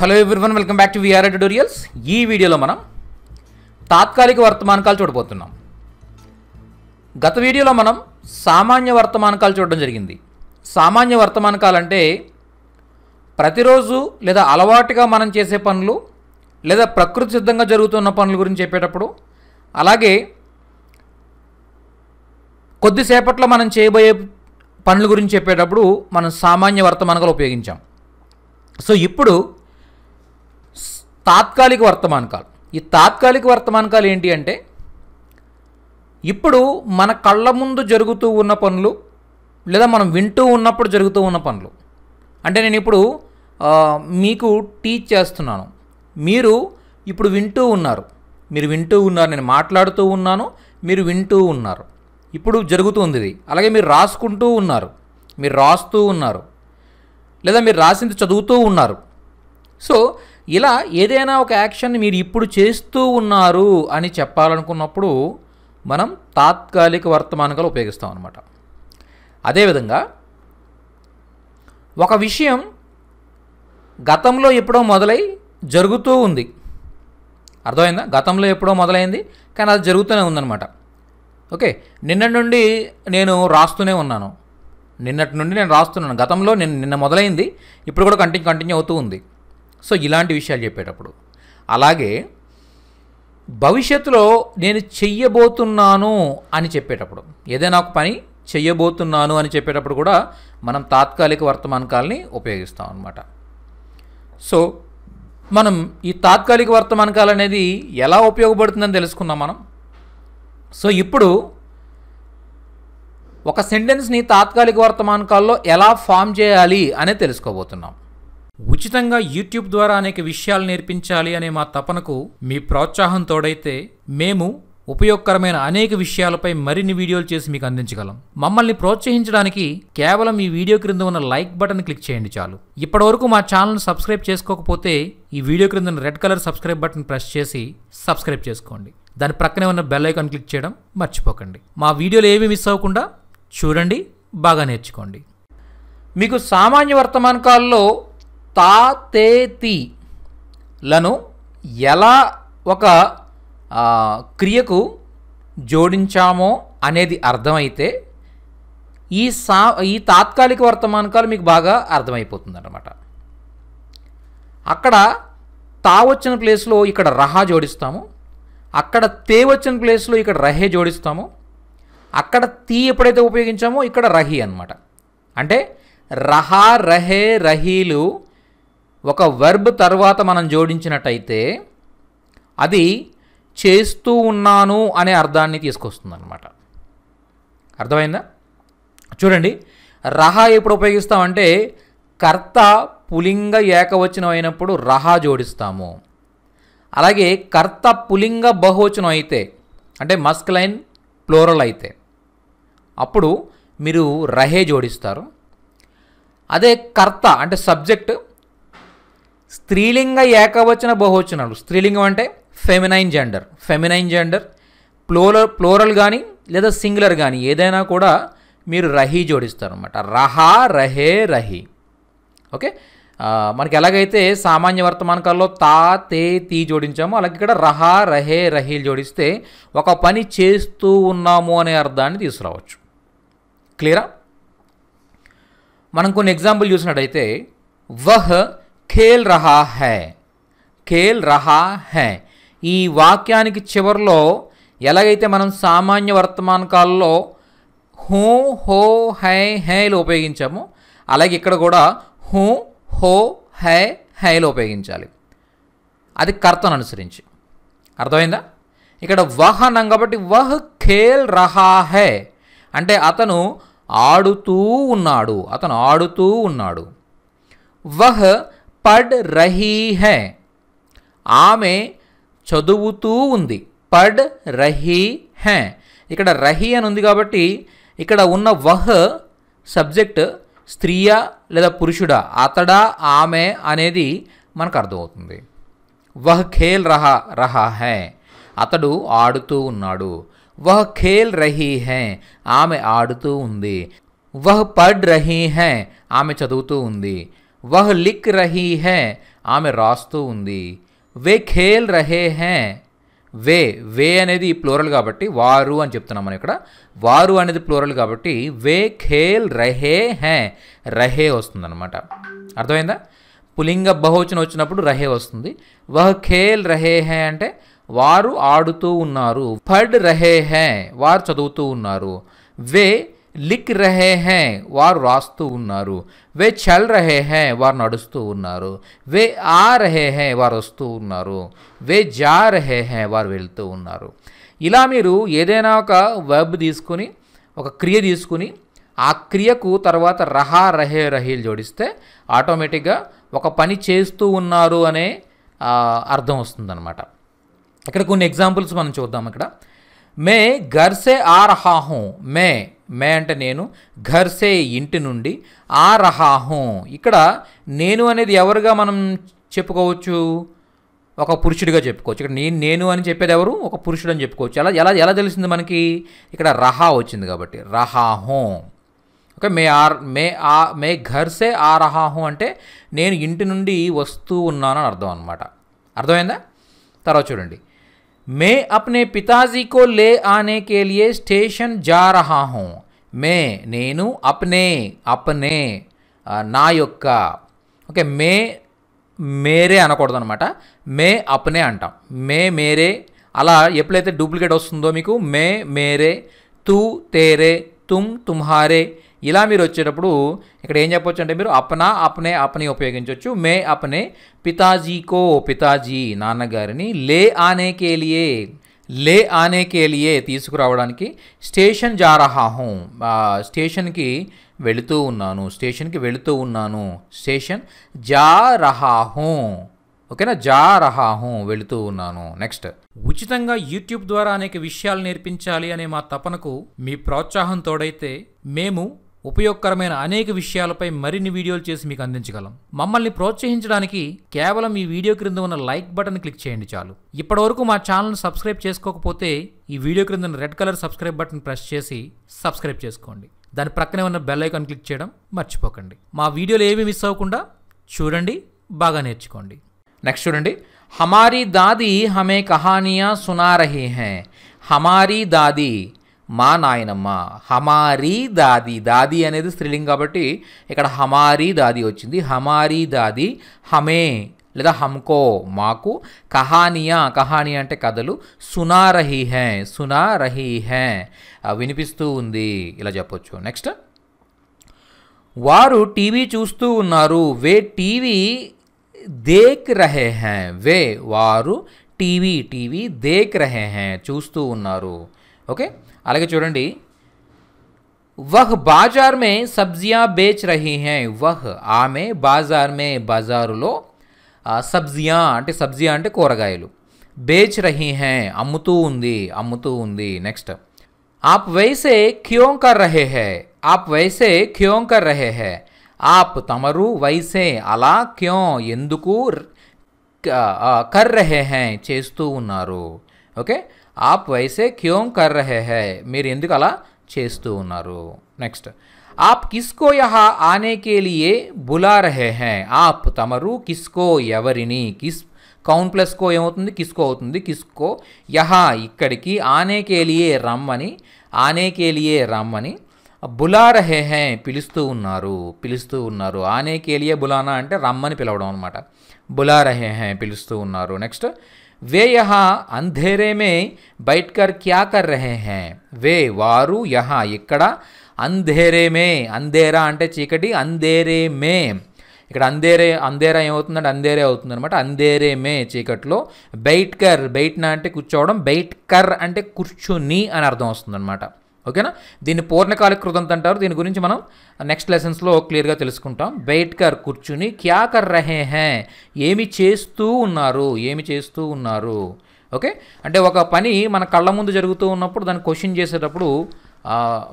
hello everyone welcome back to VR tutorials ఈ వీడియోలో మనం తాత్కాలిక వర్తమానకాలు చూడబోతున్నాం గత వీడియోలో మనం సామాన్య వర్తమానకాలు చూడడం జరిగింది సామాన్య వర్తమానకాలు అంటే ప్రతిరోజు లేదా అలవాటుగా మనం చేసే పనులు లేదా ప్రకృతి సిద్ధంగా జరుగుతున్న పనుల గురించి చెప్పేటప్పుడు అలాగే కొద్దిసేపట్లో మనం చేయబోయే పనుల గురించి చెప్పేటప్పుడు మనం సామాన్య వర్తమానకాలు ఉపయోగించాం సో ఇప్పుడు తాత్కాలిక వర్తమానకాలు ఈ తాత్కాలిక వర్తమానకాలు ఏంటి అంటే ఇప్పుడు మన కళ్ళ ముందు జరుగుతూ ఉన్న పనులు లేదా మనం వింటూ ఉన్నప్పుడు జరుగుతూ ఉన్న పనులు అంటే నేను ఇప్పుడు మీకు టీచ్ చేస్తున్నాను మీరు ఇప్పుడు వింటూ ఉన్నారు మీరు వింటూ ఉన్నారు నేను మాట్లాడుతూ ఉన్నాను మీరు వింటూ ఉన్నారు ఇప్పుడు జరుగుతుంది ఇది అలాగే మీరు రాసుకుంటూ ఉన్నారు మీరు రాస్తూ ఉన్నారు లేదా మీరు రాసింది చదువుతూ ఉన్నారు సో ఇలా ఏదైనా ఒక యాక్షన్ మీరు ఇప్పుడు చేస్తూ ఉన్నారు అని చెప్పాలనుకున్నప్పుడు మనం తాత్కాలిక వర్తమానంగా ఉపయోగిస్తాం అనమాట అదేవిధంగా ఒక విషయం గతంలో ఎప్పుడో మొదలై జరుగుతూ ఉంది అర్థమైందా గతంలో ఎప్పుడో మొదలైంది కానీ అది జరుగుతూనే ఉందన్నమాట ఓకే నిన్న నుండి నేను రాస్తూనే ఉన్నాను నిన్నటి నుండి నేను రాస్తున్నాను గతంలో నేను నిన్న మొదలైంది ఇప్పుడు కూడా కంటిన్యూ కంటిన్యూ అవుతూ ఉంది సో ఇలాంటి విషయాలు చెప్పేటప్పుడు అలాగే భవిష్యత్తులో నేను చెయ్యబోతున్నాను అని చెప్పేటప్పుడు ఏదైనా ఒక పని చెయ్యబోతున్నాను అని చెప్పేటప్పుడు కూడా మనం తాత్కాలిక కాలని ఉపయోగిస్తాం అనమాట సో మనం ఈ తాత్కాలిక కాలం అనేది ఎలా ఉపయోగపడుతుందని తెలుసుకుందాం మనం సో ఇప్పుడు ఒక సెంటెన్స్ని తాత్కాలిక కాల్లో ఎలా ఫామ్ చేయాలి అనేది తెలుసుకోబోతున్నాం ఉచితంగా యూట్యూబ్ ద్వారా అనేక విషయాలు నేర్పించాలి అనే మా తపనకు మీ ప్రోత్సాహం తోడైతే మేము ఉపయోగకరమైన అనేక విషయాలపై మరిన్ని వీడియోలు చేసి మీకు అందించగలం మమ్మల్ని ప్రోత్సహించడానికి కేవలం ఈ వీడియో క్రింద ఉన్న లైక్ బటన్ క్లిక్ చేయండి చాలు ఇప్పటివరకు మా ఛానల్ను సబ్స్క్రైబ్ చేసుకోకపోతే ఈ వీడియో క్రింద red colour subscribe button press చేసి సబ్స్క్రైబ్ చేసుకోండి దాని ప్రక్కనే ఉన్న బెల్ ఐకాన్ క్లిక్ చేయడం మర్చిపోకండి మా వీడియోలు ఏమీ మిస్ అవ్వకుండా చూడండి బాగా నేర్చుకోండి మీకు సామాన్య వర్తమానకాల్లో తాతేతి లను ఎలా ఒక క్రియకు జోడించామో అనేది అర్థమైతే ఈ సా ఈ తాత్కాలిక వర్తమానకాలు మీకు బాగా అర్థమైపోతుందన్నమాట అక్కడ తా వచ్చిన ప్లేస్లో ఇక్కడ రహా జోడిస్తాము అక్కడ తే వచ్చిన ప్లేస్లో ఇక్కడ రహే జోడిస్తాము అక్కడ తీ ఎప్పుడైతే ఉపయోగించామో ఇక్కడ రహి అనమాట అంటే రహా రహే రహీలు ఒక వర్బ్ తర్వాత మనం జోడించినట్టయితే అది చేస్తూ ఉన్నాను అనే అర్థాన్ని తీసుకొస్తుంది అనమాట అర్థమైందా చూడండి రహ ఎప్పుడు ఉపయోగిస్తామంటే కర్త పులింగ ఏకవచనం అయినప్పుడు రహా జోడిస్తాము అలాగే కర్త పులింగ బహువచనం అయితే అంటే మస్క్ లైన్ ప్లోరల్ అయితే అప్పుడు మీరు రహే జోడిస్తారు అదే కర్త అంటే సబ్జెక్ట్ స్త్రీలింగ ఏకవచన బహువచనాలు స్త్రీలింగం అంటే feminine gender feminine gender plural plural కానీ లేదా సింగులర్ కానీ ఏదైనా కూడా మీరు రహీ జోడిస్తారు అనమాట రహా రహే రహి ఓకే మనకి ఎలాగైతే సామాన్య వర్తమానకాల్లో తా తే తీ జోడించామో అలాగే ఇక్కడ రహా రహే రహీలు జోడిస్తే ఒక పని చేస్తూ ఉన్నాము అనే అర్థాన్ని తీసుకురావచ్చు క్లియరా మనం కొన్ని ఎగ్జాంపుల్ చూసినట్టయితే వహ్ ఖేల్ రహా హై ఖేల్ రహా హై ఈ వాక్యానికి చివరిలో ఎలాగైతే మనం సామాన్య వర్తమాన కాలంలో హూ హో హై హైలు ఉపయోగించాము అలాగే ఇక్కడ కూడా హూ హో హై హైలు ఉపయోగించాలి అది కర్తను అనుసరించి అర్థమైందా ఇక్కడ వహ్ అన్నాం కాబట్టి వహ్ ఖేల్ రహా హై అంటే అతను ఆడుతూ ఉన్నాడు అతను ఆడుతూ ఉన్నాడు వహ్ పడ్ రహీ హై ఆమె చదువుతూ ఉంది పడ్ రహీ హై ఇక్కడ రహీ అని ఉంది కాబట్టి ఇక్కడ ఉన్న వహ్ సబ్జెక్ట్ స్త్రీయా లేదా పురుషుడా అతడా ఆమె అనేది మనకు అర్థమవుతుంది వహ్ ఖేల్ రహ రహ హై అతడు ఆడుతూ ఉన్నాడు వహ్ ఖేల్ రహీ హై ఆమె ఆడుతూ ఉంది వహ్ పడ్ రహీ హై ఆమె చదువుతూ ఉంది వహ్ లిక్ రహీ హే ఆమె రాస్తూ ఉంది వే ఖేల్ రహే హే వే వే అనేది ప్లోరల్ కాబట్టి వారు అని చెప్తున్నాం మనం ఇక్కడ వారు అనేది ప్లోరల్ కాబట్టి వే ఖేల్ రహే హే రహే వస్తుందన్నమాట అర్థమైందా పులింగ బహువచనం వచ్చినప్పుడు రహే వస్తుంది వహ్ ఖేల్ రహే హే అంటే వారు ఆడుతూ ఉన్నారు ఫడ్ రహే హే వారు చదువుతూ ఉన్నారు వే లిక్ రహే హే వారు రాస్తూ ఉన్నారు వే చల్ రహే హే వారు నడుస్తూ ఉన్నారు వే ఆ రహే హే వారు వస్తూ ఉన్నారు వే జా రహే హే వారు వెళ్తూ ఉన్నారు ఇలా మీరు ఏదైనా ఒక వెబ్ తీసుకుని ఒక క్రియ తీసుకుని ఆ క్రియకు తర్వాత రహా రహే రహీలు జోడిస్తే ఆటోమేటిక్గా ఒక పని చేస్తూ ఉన్నారు అనే అర్థం వస్తుందన్నమాట ఇక్కడ కొన్ని ఎగ్జాంపుల్స్ మనం చూద్దాం ఇక్కడ మే గర్సే ఆ రహా హూ మే మే అంటే నేను ఘర్సే ఇంటి నుండి ఆ రహాహో ఇక్కడ నేను అనేది ఎవరుగా మనం చెప్పుకోవచ్చు ఒక పురుషుడిగా చెప్పుకోవచ్చు ఇక్కడ నేను నేను అని చెప్పేది ఎవరు ఒక పురుషుడు అని చెప్పుకోవచ్చు ఎలా ఎలా ఎలా తెలిసింది మనకి ఇక్కడ రహా వచ్చింది కాబట్టి రహాహో ఓకే మే ఆర్ మే ఆ మే ఘర్సే ఆ రహాహో అంటే నేను ఇంటి నుండి వస్తూ ఉన్నాను అని అర్థం అనమాట అర్థమైందా తర్వాత చూడండి मैं अपने पिताजी को ले आने के लिए స్టేషన్ जा रहा हूँ మే నేను అప్నే అప్నే నా యొక్క ఓకే మే మేరే అనకూడదు అనమాట మే అప్నే అంటాం మే మేరే అలా ఎప్పుడైతే డూప్లికేట్ వస్తుందో మీకు మే మేరే తు తేరే తుమ్ తుమ్హారే ఇలా మీరు వచ్చేటప్పుడు ఇక్కడ ఏం చెప్పొచ్చు అంటే మీరు అప్నా అప్నే అప్ని ఉపయోగించవచ్చు మే అప్నే పితాజీకో పితాజీ నాన్నగారిని లే ఆనే కేలియే లే ఆనే కేలియే తీసుకురావడానికి స్టేషన్ జారహాహం స్టేషన్కి వెళుతూ ఉన్నాను స్టేషన్కి వెళుతూ ఉన్నాను స్టేషన్ జారహాహం ఓకేనా జారహాహం వెళుతూ ఉన్నాను నెక్స్ట్ ఉచితంగా యూట్యూబ్ ద్వారా అనేక విషయాలు నేర్పించాలి అనే మా తపనకు మీ ప్రోత్సాహం తోడైతే మేము ఉపయోగకరమైన అనేక విషయాలపై మరిన్ని వీడియోలు చేసి మీకు అందించగలం మమ్మల్ని ప్రోత్సహించడానికి కేవలం ఈ వీడియో క్రింద ఉన్న లైక్ బటన్ క్లిక్ చేయండి చాలు ఇప్పటివరకు మా ఛానల్ను సబ్స్క్రైబ్ చేసుకోకపోతే ఈ వీడియో క్రింద red colour subscribe button press చేసి సబ్స్క్రైబ్ చేసుకోండి దాని ప్రక్కనే ఉన్న బెల్ ఐకాన్ క్లిక్ చేయడం మర్చిపోకండి మా వీడియోలు ఏమీ మిస్ అవ్వకుండా చూడండి బాగా నేర్చుకోండి నెక్స్ట్ చూడండి హమారీ దాది హమే కహానియా సునా హే హమారీ దాది మా నాయనమ్మ హమారీ దాది దాది అనేది స్త్రీలింగ్ కాబట్టి ఇక్కడ హమారీ దాది వచ్చింది హమారీ దాది హమే లేదా హమ్కో మాకు కహానియా కహాని అంటే కథలు సునారహి హే సునారహి హే వినిపిస్తూ ఉంది ఇలా చెప్పొచ్చు నెక్స్ట్ వారు టీవీ చూస్తూ ఉన్నారు వే టీవీ దేక్ రహే హే వే వారు టీవీ టీవీ దేక్ రహే హే చూస్తూ ఉన్నారు ఓకే అలాగే చూడండి వహ్ బజార్ మే సబ్జియా బేచ్ రహే హే వహ్ ఆమే బజార్ మే బజార్ లో సబ్జియా అంటే సబ్జీ అంటే కూరగాయలు బేచ్ రహే హే అమ్ముతు ఉంది అమ్ముతు ఉంది నెక్స్ట్ ఆప్ వైసే క్యోం కర్ రహే హే ఆప్ వైసే క్యోం కర్ రహే హే ఆప్ తమరు వైసే అలా క్యోం ఎందుకు కర్ రహే హే చేస్తు ఉన్నారు ఓకే ఆప్ వయసే క్యోం కర్ రహే హై మీరు ఎందుకు అలా చేస్తూ ఉన్నారు నెక్స్ట్ ఆప్ కిస్కో యహా ఆనే లియే బులా రహే హై ఆప్ తమరు కిస్కో ఎవరిని కిస్ కౌన్ ప్లస్ కో ఏమవుతుంది కిస్కో అవుతుంది కిస్కో యహా ఇక్కడికి ఆనే ఆనేకేలియే రమ్మని ఆనే ఆనేకేలియే రమ్మని బులా రహే హే పిలుస్తూ ఉన్నారు పిలుస్తూ ఉన్నారు ఆనే కేలియే బులానా అంటే రమ్మని పిలవడం అనమాట బులా రహే హే పిలుస్తూ ఉన్నారు నెక్స్ట్ వే యహా अंधेरे में बैठकर क्या कर रहे हैं वे वारू ఇక్కడ అంధేరే మే అంధేరా అంటే చీకటి అంధేరే మే ఇక్కడ అంధేరే అంధేరా ఏమవుతుందంటే అంధేరే అవుతుంది అనమాట అంధేరే మే చీకట్లో బైట్కర్ బయటన అంటే కూర్చోవడం బైట్కర్ అంటే కూర్చుని అని అర్థం వస్తుందన్నమాట ఓకేనా దీన్ని పూర్ణకాల కృతంత్ అంటారు దీని గురించి మనం నెక్స్ట్ లెసన్స్లో క్లియర్గా తెలుసుకుంటాం బయట్కర్ కూర్చుని క్యా కర్ రహే హే ఏమి చేస్తూ ఉన్నారు ఏమి చేస్తూ ఉన్నారు ఓకే అంటే ఒక పని మన కళ్ళ ముందు జరుగుతూ ఉన్నప్పుడు దాన్ని క్వశ్చన్ చేసేటప్పుడు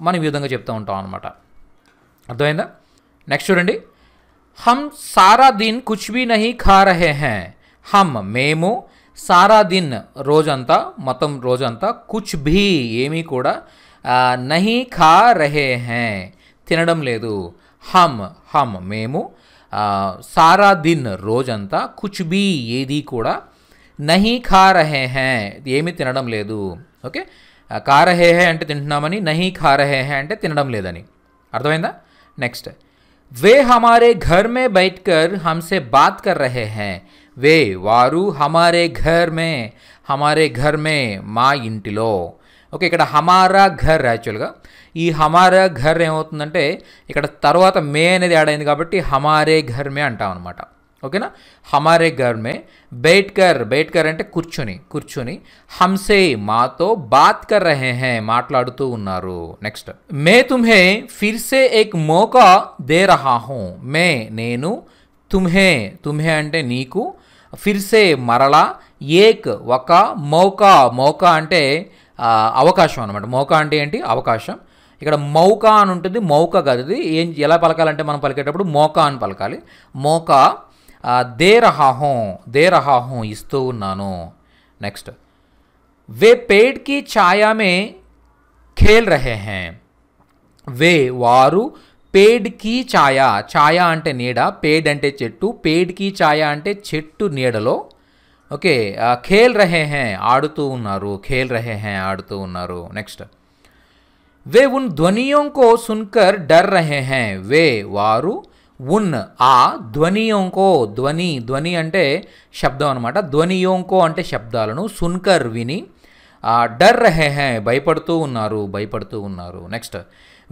మనం ఈ విధంగా చెప్తూ ఉంటాం అనమాట అర్థమైందా నెక్స్ట్ చూడండి హమ్ సారా దీన్ కుచ్ నహి నహీ ఖా రహే హే హమ్ మేము सारा दिन रोजंत मत रोजंत कुछ भी येमी नहीं खा रहे हैं तम ले हम हम मेमू सारा दिन रोजंत कुछ भी यदी नहीं खा रहे हैं येमी तम ले ओके खा रहे हैं अंत तिंना नहीं खा रहे हैं अंटे तम लेदानी अर्थम नैक्स्ट वे हमारे घर में बैठकर हमसे बात कर रहे हैं వే వారు హమారే ఘర్ మే హమారే ఘర్ మే మా ఇంటిలో ఓకే ఇక్కడ హమారా ఘర్ యాక్చువల్గా ఈ హమారా ఘర్ ఏమవుతుందంటే ఇక్కడ తర్వాత మే అనేది యాడ్ అయింది కాబట్టి హమారే ఘర్ మే అంటాం అనమాట ఓకేనా హమారే ఘర్ మే బేట్కర్ బేట్కర్ అంటే కూర్చొని కూర్చొని హంసే మాతో బాత్ కర్ రహే హే మాట్లాడుతూ ఉన్నారు next May తుమ్హే ఫిర్సే Ek Moka they రహా మే నేను తుమ్హే తుమ్హే అంటే నీకు ఫిర్సే మరలా ఏక్ ఒక మౌకా మౌకా అంటే అవకాశం అనమాట మౌకా అంటే ఏంటి అవకాశం ఇక్కడ మౌకా అని ఉంటుంది మౌక కాదు ఇది ఏం ఎలా పలకాలంటే మనం పలికేటప్పుడు మోకా అని పలకాలి మోకా దే రహాహో దే రహాహో ఇస్తూ ఉన్నాను నెక్స్ట్ వే పేడ్కి ఛాయామే ఖేల్ రహే హే వే వారు పేడ్కి ఛాయ ఛాయ అంటే నీడ పేడ్ అంటే చెట్టు పేడ్కి ఛాయ అంటే చెట్టు నీడలో ఓకే ఖేల్ రహే హే ఆడుతూ ఉన్నారు ఖేల్ రహే హే ఆడుతూ ఉన్నారు నెక్స్ట్ వే ఉన్ ధ్వనియోంకో సున్కర్ డర్ రహే హే వే వారు ఉన్ ఆ ధ్వనియోంకో ధ్వని ధ్వని అంటే శబ్దం అనమాట ధ్వనియోంకో అంటే శబ్దాలను సున్కర్ విని డర్ రహే హే భయపడుతూ ఉన్నారు భయపడుతూ ఉన్నారు నెక్స్ట్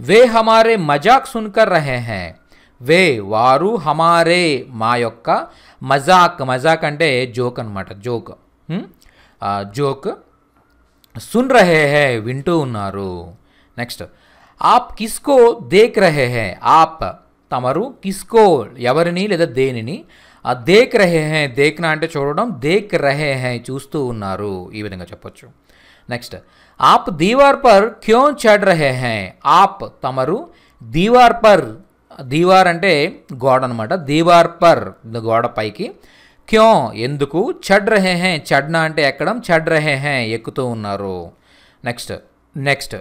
వే హమారే మజాక్ సున్కర్ రహే హే వే వారు హమారే మా యొక్క మజాక్ మజాక్ అంటే జోక్ అనమాట జోక్ జోక్ సున్ రహే హే వింటూ ఉన్నారు నెక్స్ట్ ఆప్ కిస్కో దేక్ రహే హే ఆప్ తమరు కిస్కో ఎవరిని లేదా దేనిని దేక్ రహే హే దేక్నా అంటే చూడడం దేక్ రహే హే చూస్తూ ఉన్నారు ఈ విధంగా చెప్పొచ్చు నెక్స్ట్ ఆప్ దీవార్ పర్ क्यों चढ़ रहे हैं आप తమరు దీవార్ పర్ దీవార్ అంటే గోడ అనమాట దీవార్ పర్ గోడ పైకి క్యో ఎందుకు చడ్ రహే హే చడ్నా అంటే ఎక్కడం చడ్ రహే హే ఎక్కుతూ ఉన్నారు నెక్స్ట్ నెక్స్ట్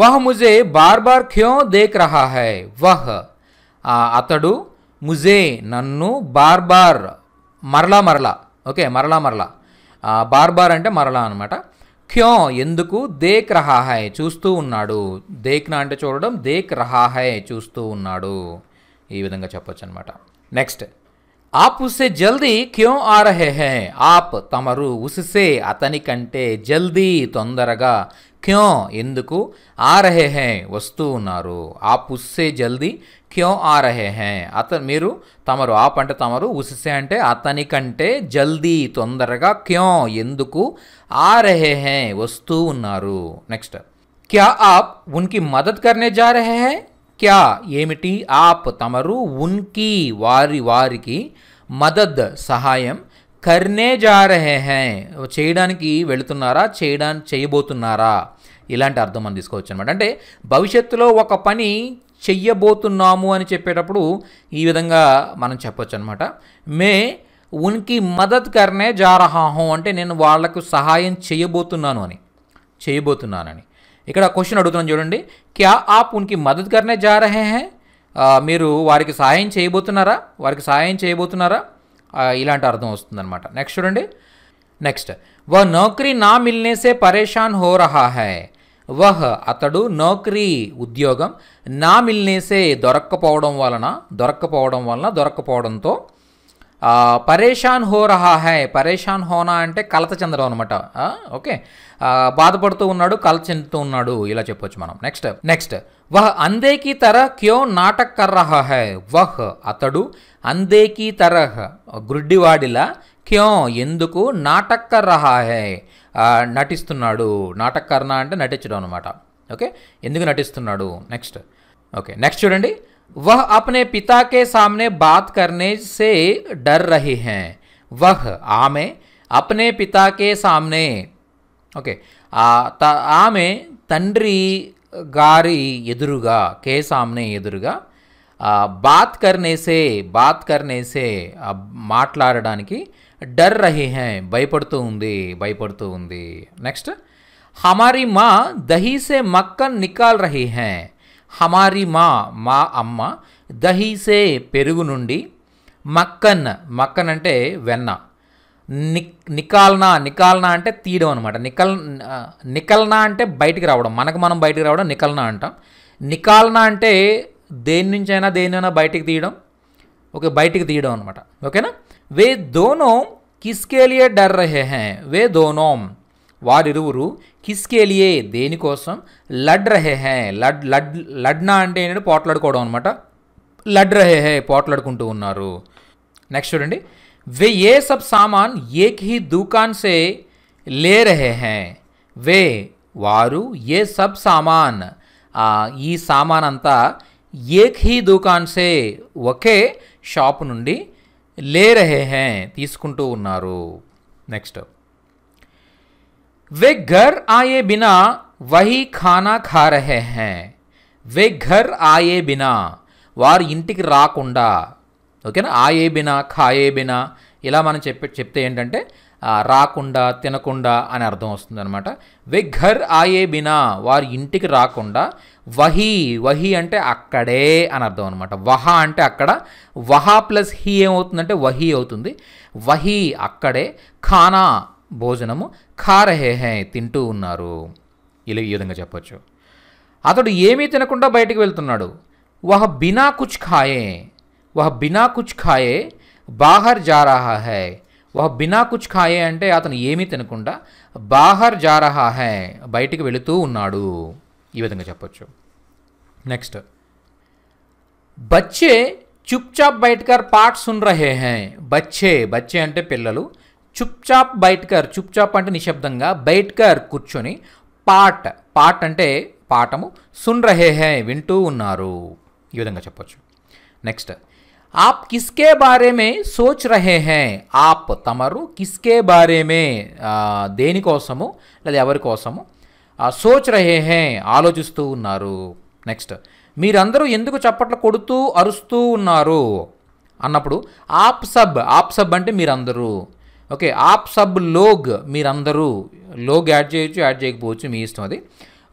వహ్ ముజే బార్ బార్ క్యో దేక్ రహా హై వహ్ అతడు ముజే నన్ను బార్ బార్ మరలా మరలా ఓకే మరలా మరలా బార్ బార్ అంటే మరలా అనమాట క్యో ఎందుకు దేక్ రహాహై చూస్తూ ఉన్నాడు దేక్న అంటే చూడడం దేక్ రహాహై చూస్తూ ఉన్నాడు ఈ విధంగా చెప్పొచ్చు అనమాట నెక్స్ట్ ఆప్ ఉసే జల్దీ క్యో ఆ రహే హే ఆప్ తమరు ఉసిసే అతని కంటే జల్దీ తొందరగా క్యో ఎందుకు ఆ రహే హే వస్తూ ఉన్నారు ఆ పుస్సే జల్దీ క్యో ఆ రహే హే అత మీరు తమరు ఆప్ అంటే తమరు ఉసిసే అంటే అతని కంటే జల్దీ తొందరగా క్యో ఎందుకు ఆ రహే హే వస్తూ ఉన్నారు నెక్స్ట్ క్యా ఆప్ ఉన్కి మదత్ కర్నే జా రహే హే క్యా ఏమిటి ఆప్ తమరు ఉన్కి వారి వారికి మదద్ సహాయం కర్నే జారహే హే చేయడానికి వెళుతున్నారా చేయడానికి చేయబోతున్నారా ఇలాంటి అర్థం మనం తీసుకోవచ్చు అనమాట అంటే భవిష్యత్తులో ఒక పని చెయ్యబోతున్నాము అని చెప్పేటప్పుడు ఈ విధంగా మనం చెప్పొచ్చు అనమాట మే ఉనికి మదత్ కర్నే జారహాహం అంటే నేను వాళ్లకు సహాయం చేయబోతున్నాను అని చేయబోతున్నానని ఇక్కడ క్వశ్చన్ అడుగుతున్నాను చూడండి క్యా ఆప్ ఉనికి మదత్ కర్నే జారహే హే మీరు వారికి సహాయం చేయబోతున్నారా వారికి సహాయం చేయబోతున్నారా ఇలాంటి అర్థం వస్తుందన్నమాట నెక్స్ట్ చూడండి నెక్స్ట్ వ నౌకరీ నా మిల్నేసే పరేషాన్ హో రహా హై వహ్ అతడు నౌకరీ ఉద్యోగం నా మిల్నేసే దొరక్కపోవడం వలన దొరక్కపోవడం వలన దొరక్కపోవడంతో పరేషాన్ హో రహా హై పరేషాన్ హోనా అంటే కలత చెందడం అనమాట ఓకే బాధపడుతూ ఉన్నాడు కలత చెందుతూ ఉన్నాడు ఇలా చెప్పొచ్చు మనం నెక్స్ట్ నెక్స్ట్ వహ్ అందేకి తర క్యో నాటక్ కర్ హై వహ్ అతడు అందేకి తరహ్ గ్రుడ్డివాడిలా క్యో ఎందుకు నాటక్ కర్ హై నటిస్తున్నాడు నాటక్ కర్ణ అంటే నటించడం అనమాట ఓకే ఎందుకు నటిస్తున్నాడు నెక్స్ట్ ఓకే నెక్స్ట్ చూడండి वह अपने पिता के सामने बात करने से डर रहे हैं वह आ अपने पिता के सामने ओके आ तंड्री गारी यदुरुगा के सामने यदुरुगा बात करने से बात करने से माटलाड़ा की डर रहे हैं भयपड़त भयपड़त नेक्स्ट हमारी माँ दही से मक्कन निकाल रही हैं హమారి మా మా అమ్మ దహీసే పెరుగు నుండి మక్కన్ మక్కన్ అంటే వెన్న నిక్ నికాల్నా నికాల్నా అంటే తీయడం అనమాట నికల్ నికల్నా అంటే బయటికి రావడం మనకు మనం బయటికి రావడం నికల్నా అంటాం నికాల్నా అంటే దేని నుంచైనా దేనినైనా బయటికి తీయడం ఓకే బయటికి తీయడం అనమాట ఓకేనా వే దోనో కిస్కేలియ డర్ రహే హే వే దోనోం వారిరువురు కిస్కే లియే దేనికోసం లడ్ రహే హే లడ్ లడ్ లడ్నా అంటే ఏంటంటే పోట్లాడుకోవడం అనమాట లడ్ రహే హే పోట్లాడుకుంటూ ఉన్నారు నెక్స్ట్ చూడండి వే ఏ సబ్ సామాన్ ఏక్ హీ దుకాన్ సే లే రహే హే వే వారు ఏ సబ్ సామాన్ ఈ సామాన్ అంతా ఏక్ హీ దుకాన్ సే ఒకే షాప్ నుండి లే రహే హే తీసుకుంటూ ఉన్నారు నెక్స్ట్ वे घर आए बिना వహి ఖానా ఖా రహే హే వే ఘర్ ఆయే బినా వారు ఇంటికి రాకుండా ఓకేనా ఆయే బినా ఖాయే బినా ఇలా మనం చెప్పి చెప్తే ఏంటంటే రాకుండా తినకుండా అని అర్థం వస్తుందన్నమాట వే ఘర్ ఆయే బినా వారు ఇంటికి రాకుండా వహి వహి అంటే అక్కడే అని అర్థం అనమాట వహ అంటే అక్కడ వహ ప్లస్ హీ ఏమవుతుందంటే వహి అవుతుంది వహి అక్కడే ఖానా భోజనము ఖారహే హే తింటూ ఉన్నారు ఇలా ఈ విధంగా చెప్పొచ్చు అతడు ఏమీ తినకుండా బయటికి వెళ్తున్నాడు వహ బినా కుచ్ ఖాయే వహ బినా కుచ్ ఖాయే బాహర్ జారాహా హే హై వహ బినా కుచ్ ఖాయే అంటే అతను ఏమీ తినకుండా బాహర్ జారాహా హే బయటికి వెళుతూ ఉన్నాడు ఈ విధంగా చెప్పొచ్చు నెక్స్ట్ బచ్చే చుప్చాప్ బయటకర్ పాట్ సున్ రహే హే బచ్చే బచ్చే అంటే పిల్లలు చుప్చాప్ బయట్కర్ చుప్చాప్ అంటే నిశ్శబ్దంగా బయట్కర్ కూర్చొని పాట్ పాట్ అంటే పాఠము సున్ రహే హే వింటూ ఉన్నారు ఈ విధంగా చెప్పొచ్చు నెక్స్ట్ ఆప్ కిస్కే బారేమే సోచ్ రహే హే ఆప్ తమరు కిస్కే బారేమే దేనికోసము లేదా ఎవరి కోసము సోచ్ రహే హే ఆలోచిస్తూ ఉన్నారు నెక్స్ట్ మీరందరూ ఎందుకు చప్పట్లు కొడుతూ అరుస్తూ ఉన్నారు అన్నప్పుడు ఆప్ సబ్ ఆప్ సబ్ అంటే మీరందరూ ఓకే ఆప్ సబ్ లోగ్ మీరందరూ లోగ్ యాడ్ చేయొచ్చు యాడ్ చేయకపోవచ్చు మీ ఇష్టం అది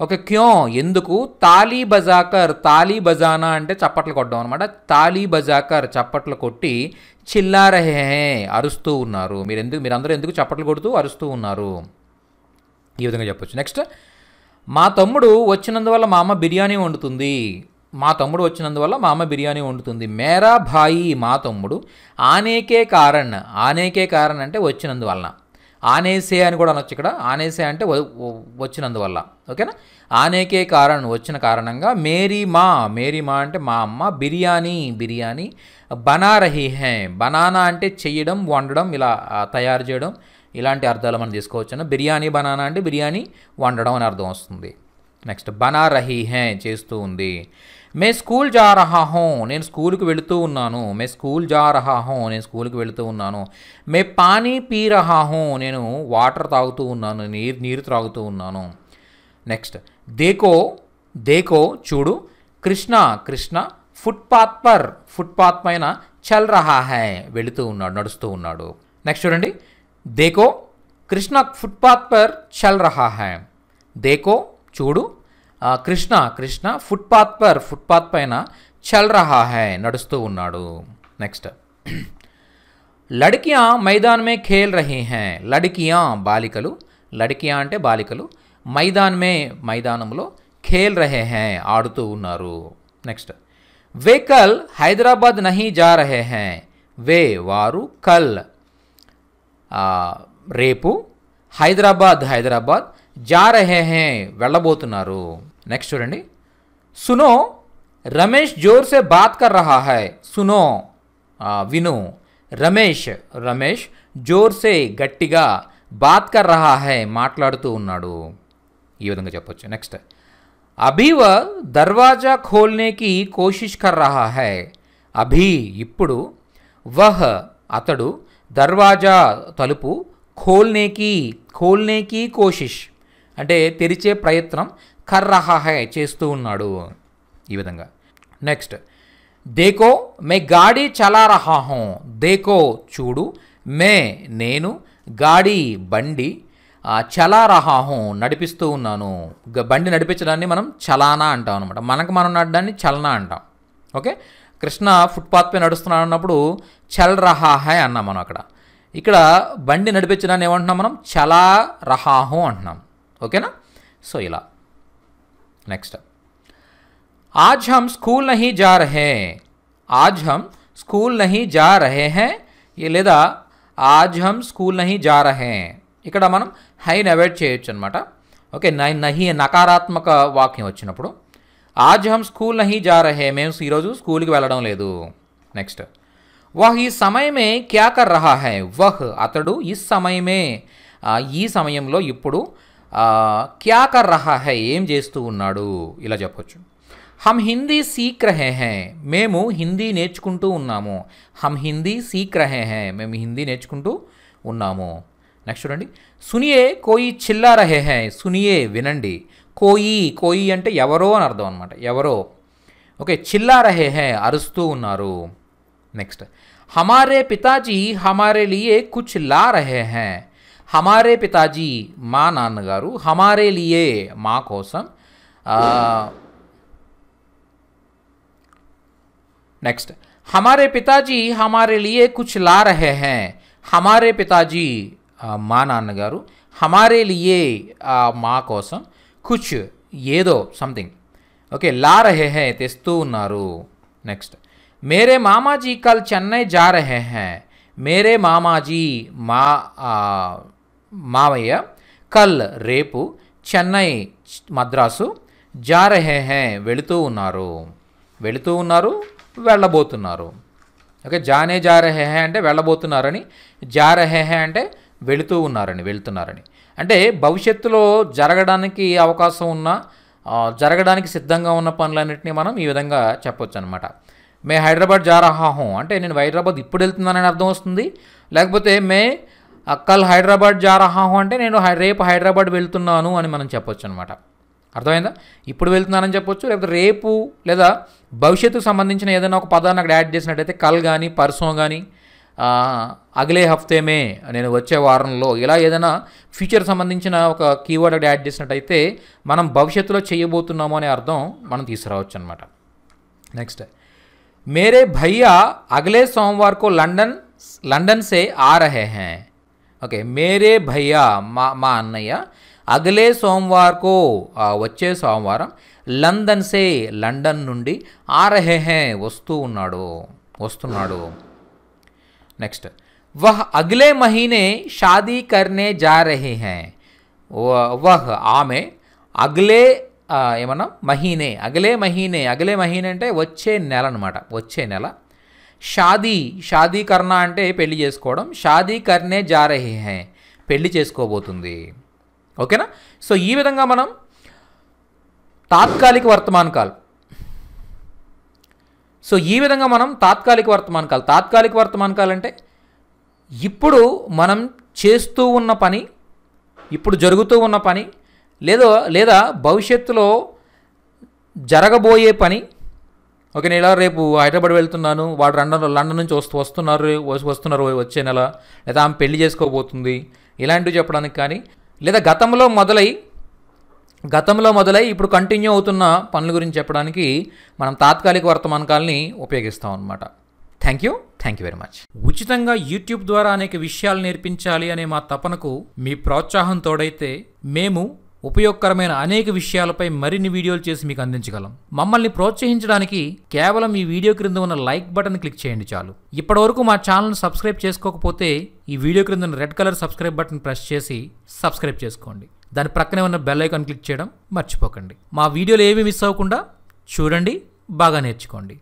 ఓకే క్యో ఎందుకు తాలీ బజాకర్ తాలీ బజానా అంటే చప్పట్లు కొట్టడం అనమాట తాలీ బజాకర్ చప్పట్లు కొట్టి చిల్లారహే అరుస్తూ ఉన్నారు మీరు ఎందుకు మీరందరూ ఎందుకు చప్పట్లు కొడుతూ అరుస్తూ ఉన్నారు ఈ విధంగా చెప్పొచ్చు నెక్స్ట్ మా తమ్ముడు వచ్చినందువల్ల మా అమ్మ బిర్యానీ వండుతుంది మా తమ్ముడు వచ్చినందువల్ల మా అమ్మ బిర్యానీ వండుతుంది మేరా భాయి మా తమ్ముడు ఆనేకే కారణ్ ఆనేకే కారణ్ అంటే వచ్చినందువలన ఆనేసే అని కూడా అనొచ్చు ఇక్కడ ఆనేసే అంటే వచ్చినందువల్ల ఓకేనా ఆనేకే కారణ్ వచ్చిన కారణంగా మేరీ మా మేరీ మా అంటే మా అమ్మ బిర్యానీ బిర్యానీ బనా హే బనానా అంటే చేయడం వండడం ఇలా తయారు చేయడం ఇలాంటి అర్థాలు మనం తీసుకోవచ్చు బిర్యానీ బనానా అంటే బిర్యానీ వండడం అని అర్థం వస్తుంది నెక్స్ట్ బనా రహీ హే చేస్తూ ఉంది మే స్కూల్ జా రహా హో నేను స్కూల్కి వెళుతూ ఉన్నాను మే స్కూల్ జా రహా హో నేను స్కూల్కి వెళుతూ ఉన్నాను మే పానీ పీ రహా హో నేను వాటర్ తాగుతూ ఉన్నాను నీరు నీరు త్రాగుతూ ఉన్నాను నెక్స్ట్ దేకో దేకో చూడు కృష్ణ కృష్ణ ఫుట్పాత్ పర్ ఫుట్పాత్ పైన చల్ రహా హై వెళుతూ ఉన్నాడు నడుస్తూ ఉన్నాడు నెక్స్ట్ చూడండి దేకో కృష్ణ ఫుట్పాత్ పర్ చల్ రహా హై దేకో చూడు కృష్ణ కృష్ణ ఫుట్పాత్ పర్ ఫుట్పాత్ పైన చల్ రహా హై నడుస్తూ ఉన్నాడు నెక్స్ట్ లడికియా మైదాన్ మే ఖేల్ రహీ హై లడికియా బాలికలు లడికియా అంటే బాలికలు మైదాన్ మే మైదానంలో ఖేల్ రహే హై ఆడుతూ ఉన్నారు నెక్స్ట్ వే కల్ హైదరాబాద్ నహీ జా రహే హై వే వారు కల్ రేపు హైదరాబాద్ హైదరాబాద్ జా రహే హే వెళ్ళబోతున్నారు నెక్స్ట్ చూడండి సునో రమేష్ జోర్ సే బాత్ కర్ రహా హై సునో విను రమేష్ రమేష్ జోర్ సే గట్టిగా బాత్ కర్ రహా హై మాట్లాడుతూ ఉన్నాడు ఈ విధంగా చెప్పొచ్చు నెక్స్ట్ అభివ దర్వాజా ఖోల్నేకి కోషిష్ కర్ రహా హై అభి ఇప్పుడు వహ్ అతడు దర్వాజా తలుపు ఖోల్నేకి ఖోల్నేకి కోషిష్ అంటే తెరిచే ప్రయత్నం కర్రహహే చేస్తూ ఉన్నాడు ఈ విధంగా నెక్స్ట్ దేకో మే గాడి చలారహాహం దేకో చూడు మే నేను గాడి బండి చలారహాహం నడిపిస్తూ ఉన్నాను బండి నడిపించడాన్ని మనం చలానా అంటాం అనమాట మనకు మనం నడడాన్ని చలనా అంటాం ఓకే కృష్ణ ఫుట్పాత్పై నడుస్తున్నాడు అన్నప్పుడు చల్ రహాహే అన్నాం మనం అక్కడ ఇక్కడ బండి నడిపించడాన్ని ఏమంటున్నాం మనం చలా రహాహో అంటున్నాం ఓకేనా సో ఇలా నెక్స్ట్ ఆజ్ హమ్ స్కూల్ नहीं जा रहे आज हम స్కూల్ నహి జా రహే హే లేదా ఆజ్ హమ్ స్కూల్ నహి జా రహే ఇక్కడ మనం హైని అవాయిడ్ చేయొచ్చు అనమాట ఓకే నహి నకారాత్మక వాక్యం వచ్చినప్పుడు ఆజ్ హమ్ స్కూల్ నహి జా రహే మేము ఈరోజు స్కూల్కి వెళ్ళడం లేదు నెక్స్ట్ వహ్ ఈ సమయమే క్యా రహా హై వహ్ అతడు ఈ సమయమే ఈ సమయంలో ఇప్పుడు క్యా కర్ రహా హై ఏం చేస్తూ ఉన్నాడు ఇలా చెప్పొచ్చు హమ్ హిందీ సీక్ రహే హే మేము హిందీ నేర్చుకుంటూ ఉన్నాము హమ్ హిందీ సీక్ రహే హే మేము హిందీ నేర్చుకుంటూ ఉన్నాము నెక్స్ట్ చూడండి సునియే కోయి చిల్లా రహే హే సునియే వినండి కోయి కోయి అంటే ఎవరో అని అర్థం అనమాట ఎవరో ఓకే చిల్లా రహే హే అరుస్తూ ఉన్నారు నెక్స్ట్ హమారే పితాజీ హమారే లియే కుచ్ లా రహే హే हमारे पिताजी माँ नागार हमारे लिए माँ कोसम नेक्स्ट हमारे पिताजी हमारे लिए कुछ ला रहे हैं हमारे पिताजी माँ नागार हमारे लिए माँ कोसम कुछ ये दो समथिंग ओके ला रहे हैं तेस्तू नेक्स्ट मेरे मामा जी कल चेन्नई जा रहे हैं मेरे मामा जी माँ మావయ్య కల్ రేపు చెన్నై మద్రాసు హే వెళుతూ ఉన్నారు వెళుతూ ఉన్నారు వెళ్ళబోతున్నారు ఓకే జానే హే అంటే వెళ్ళబోతున్నారని హే అంటే వెళుతూ ఉన్నారని వెళుతున్నారని అంటే భవిష్యత్తులో జరగడానికి అవకాశం ఉన్న జరగడానికి సిద్ధంగా ఉన్న పనులన్నింటినీ మనం ఈ విధంగా చెప్పొచ్చు అనమాట మే హైదరాబాద్ జారహాహం అంటే నేను హైదరాబాద్ ఇప్పుడు వెళ్తున్నానని అర్థం వస్తుంది లేకపోతే మే అక్కల్ హైదరాబాద్ జా రహాహు అంటే నేను రేపు హైదరాబాద్ వెళ్తున్నాను అని మనం చెప్పొచ్చు అనమాట అర్థమైందా ఇప్పుడు వెళ్తున్నానని చెప్పొచ్చు లేకపోతే రేపు లేదా భవిష్యత్తుకు సంబంధించిన ఏదైనా ఒక పదాన్ని అక్కడ యాడ్ చేసినట్టయితే కల్ కానీ పర్సో కానీ అగలే హఫ్తేమే నేను వచ్చే వారంలో ఇలా ఏదైనా ఫ్యూచర్ సంబంధించిన ఒక కీవర్డ్ అక్కడ యాడ్ చేసినట్టయితే మనం భవిష్యత్తులో చేయబోతున్నాము అనే అర్థం మనం తీసుకురావచ్చు అనమాట నెక్స్ట్ మేరే భయ్యా అగలే సోమవార్ కో లండన్ లండన్సే ఆ రహే హే ఓకే మేరే భయ్యా మా మా అన్నయ్య అగలే సోమవార్కో వచ్చే సోమవారం లండన్ సే లండన్ నుండి ఆరహెహే వస్తూ ఉన్నాడు వస్తున్నాడు నెక్స్ట్ వహ్ అగలే మహీనే షాదీ కర్నే జా రహే హే వహ్ ఆమె అగలే ఏమన్నా మహీనే అగలే మహీనే అగలే మహీనే అంటే వచ్చే నెల అనమాట వచ్చే నెల షాదీ షాదీ కర్ణ అంటే పెళ్లి చేసుకోవడం షాదీ కర్ణే జారహి హే పెళ్లి చేసుకోబోతుంది ఓకేనా సో ఈ విధంగా మనం తాత్కాలిక వర్తమాన కాల్ సో ఈ విధంగా మనం తాత్కాలిక వర్తమాన కాల్ తాత్కాలిక వర్తమాన కాల్ అంటే ఇప్పుడు మనం చేస్తూ ఉన్న పని ఇప్పుడు జరుగుతూ ఉన్న పని లేదో లేదా భవిష్యత్తులో జరగబోయే పని ఓకే నేను ఇలా రేపు హైదరాబాద్ వెళ్తున్నాను వాడు లండన్ లండన్ నుంచి వస్తూ వస్తున్నారు వస్తున్నారు వచ్చే నెల లేదా ఆమె పెళ్లి చేసుకోబోతుంది ఇలాంటివి చెప్పడానికి కానీ లేదా గతంలో మొదలై గతంలో మొదలై ఇప్పుడు కంటిన్యూ అవుతున్న పనుల గురించి చెప్పడానికి మనం తాత్కాలిక వర్తమానకాలని ఉపయోగిస్తాం అనమాట thank you thank you very much ఉచితంగా యూట్యూబ్ ద్వారా అనేక విషయాలు నేర్పించాలి అనే మా తపనకు మీ ప్రోత్సాహం తోడైతే మేము ఉపయోగకరమైన అనేక విషయాలపై మరిన్ని వీడియోలు చేసి మీకు అందించగలం మమ్మల్ని ప్రోత్సహించడానికి కేవలం ఈ వీడియో క్రింద ఉన్న లైక్ బటన్ క్లిక్ చేయండి చాలు ఇప్పటివరకు మా ఛానల్ను సబ్స్క్రైబ్ చేసుకోకపోతే ఈ వీడియో క్రింద ఉన్న red colour subscribe button press చేసి సబ్స్క్రైబ్ చేసుకోండి దాని ప్రక్కనే ఉన్న బెల్ ఐకాన్ క్లిక్ చేయడం మర్చిపోకండి మా వీడియోలు ఏమీ మిస్ అవ్వకుండా చూడండి బాగా నేర్చుకోండి